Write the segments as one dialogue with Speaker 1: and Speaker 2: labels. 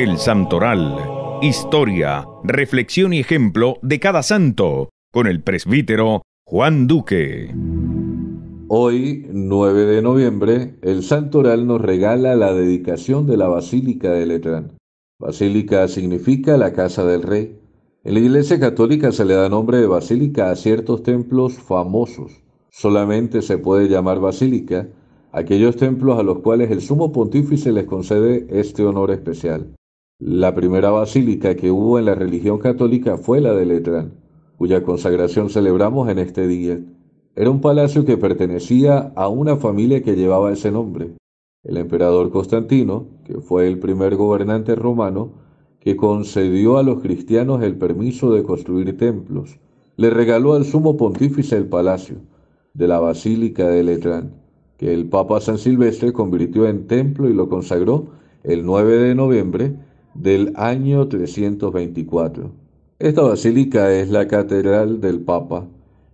Speaker 1: El Santoral. Historia, reflexión y ejemplo de cada santo, con el presbítero Juan Duque. Hoy, 9 de noviembre, el Santoral nos regala la dedicación de la Basílica de Letrán. Basílica significa la casa del rey. En la Iglesia Católica se le da nombre de basílica a ciertos templos famosos. Solamente se puede llamar basílica aquellos templos a los cuales el sumo pontífice les concede este honor especial. La primera basílica que hubo en la religión católica fue la de Letrán, cuya consagración celebramos en este día. Era un palacio que pertenecía a una familia que llevaba ese nombre. El emperador Constantino, que fue el primer gobernante romano, que concedió a los cristianos el permiso de construir templos, le regaló al sumo pontífice el palacio de la Basílica de Letrán, que el Papa San Silvestre convirtió en templo y lo consagró el 9 de noviembre del año 324. Esta basílica es la catedral del Papa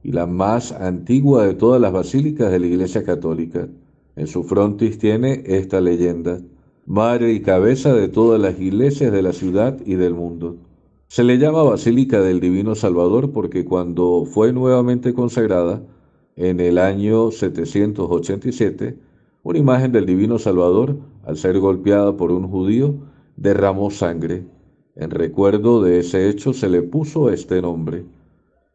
Speaker 1: y la más antigua de todas las basílicas de la Iglesia Católica. En su frontis tiene esta leyenda, madre y cabeza de todas las iglesias de la ciudad y del mundo. Se le llama Basílica del Divino Salvador porque cuando fue nuevamente consagrada, en el año 787, una imagen del Divino Salvador, al ser golpeada por un judío, derramó sangre. En recuerdo de ese hecho se le puso este nombre.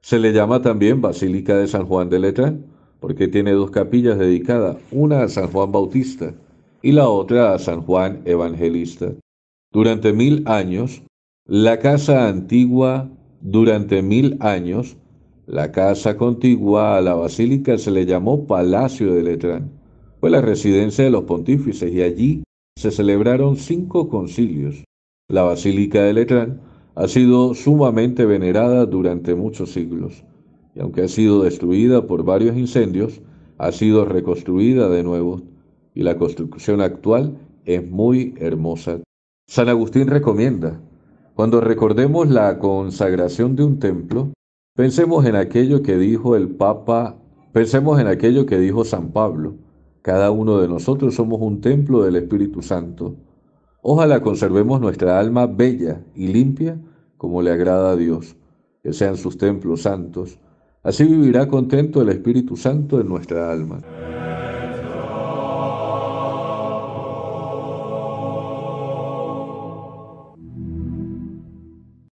Speaker 1: Se le llama también Basílica de San Juan de Letrán, porque tiene dos capillas dedicadas, una a San Juan Bautista y la otra a San Juan Evangelista. Durante mil años, la casa antigua, durante mil años, la casa contigua a la basílica se le llamó Palacio de Letrán. Fue la residencia de los pontífices y allí se celebraron cinco concilios. La Basílica de Letrán ha sido sumamente venerada durante muchos siglos, y aunque ha sido destruida por varios incendios, ha sido reconstruida de nuevo, y la construcción actual es muy hermosa. San Agustín recomienda, cuando recordemos la consagración de un templo, pensemos en aquello que dijo el Papa, pensemos en aquello que dijo San Pablo, cada uno de nosotros somos un templo del Espíritu Santo. Ojalá conservemos nuestra alma bella y limpia como le agrada a Dios, que sean sus templos santos. Así vivirá contento el Espíritu Santo en nuestra alma.